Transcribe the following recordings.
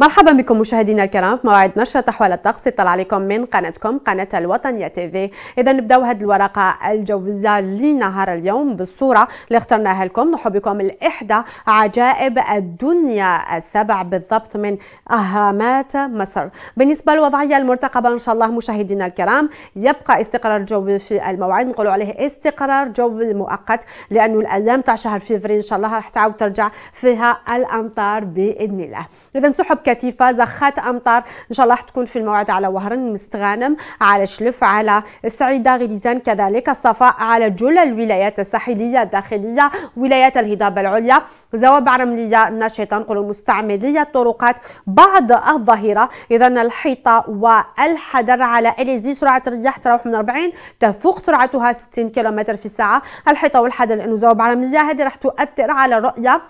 مرحبا بكم مشاهدينا الكرام في موعد نشرة أحوال الطقس يطلع عليكم من قناتكم قناة الوطنية تيفي إذا نبداو هذه الورقة الجوزة لنهار اليوم بالصورة اللي اخترناها لكم نحب بكم الإحدى عجائب الدنيا السبع بالضبط من أهرامات مصر بالنسبة للوضعية المرتقبة إن شاء الله مشاهدينا الكرام يبقى استقرار جو في الموعد نقولوا عليه استقرار جوي مؤقت لأنه الأيام تاع شهر فيفري إن شاء الله راح تعاود ترجع فيها الأمطار بإذن الله إذا سحب كثيفه زخات امطار ان شاء الله حتكون في الموعد على وهران مستغانم على شلف على السعيده غليزان كذلك الصفاء على جل الولايات الساحليه الداخليه ولايات الهضاب العليا زوابع رمليه نشطه نقول مستعملية الطرقات بعض الظهيره اذا الحيطه والحدر على اليزي سرعه الرياح تروح من 40 تفوق سرعتها 60 كيلومتر في الساعه الحيطه والحدر لانه زوابع رمليه هذه راح تؤثر على الرؤيه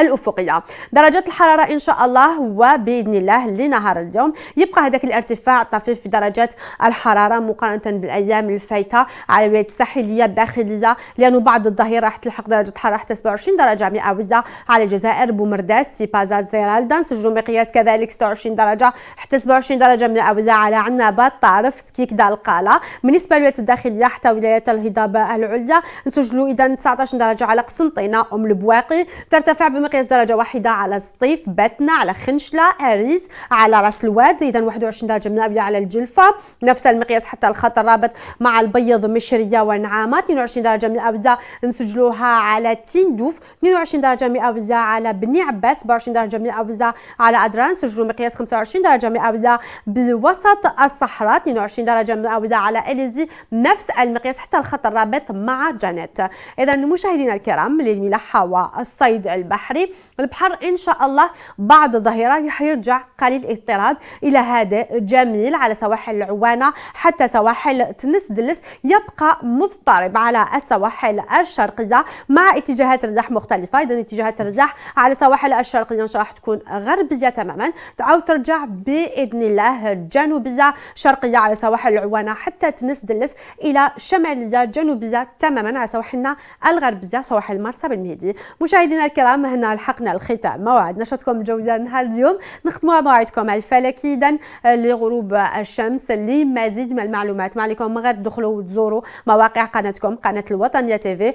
الأفقية درجات الحرارة إن شاء الله وبإذن الله لنهار اليوم يبقى هذاك الارتفاع طفيف في درجات الحرارة مقارنة بالأيام الفايتة على الولايات الساحلية الداخلية لأنه بعد الظهيرة راح تلحق درجة حراره حتى 27 درجة مئوية على الجزائر بومرداس تيبازا زيرالدا سجلوا مقياس كذلك 26 درجة حتى 27 درجة مئوية على عنابة طارف سكيك دالقاله بالنسبة للولايات الداخلية حتى ولايات الهضاب العليا نسجلوا إذا 19 درجة على قسنطينة أم البواقي ترتفع بما مقياس درجه واحده على سطيف باتنا على خنشله اريس على راس الواد اذا 21 درجه ملابيه على الجلفه نفس المقياس حتى الخط الرابط مع البيض مشريه ونعامه 22 درجه مئويه نسجلوها على تيندوف 22 درجه مئويه على بني عباس 24 درجه مئويه على ادران سجلوا مقياس 25 درجه مئويه بوسط الصحراء 22 درجه مئويه على اليزي نفس المقياس حتى الخط الرابط مع جانيت اذا مشاهدينا الكرام للملاحه والصيد البحري البحري البحر إن شاء الله بعد الظهيرة راح يرجع قليل الاضطراب إلى هذا جميل على سواحل العوانة حتى سواحل تنس دلس يبقى مضطرب على السواحل الشرقية مع اتجاهات رزاح مختلفة إذا اتجاهات الرزاح على السواحل الشرقية إن شاء الله تكون غربية تماما تعاود ترجع بإذن الله جنوبية شرقية على سواحل العوانة حتى تنس دلس إلى شمالية جنوبية تماما على سواحلنا الغربية سواحل مرسى بالمهدي مشاهدينا الكرام هنا لحقنا الختام موعد نشاطكم الجوده نهار اليوم نختموها موعدكم الفلكي اذا آه، لغروب الشمس لمزيد من المعلومات ما عليكم غير تدخلوا وتزوروا مواقع قناتكم قناه الوطنيه تيفي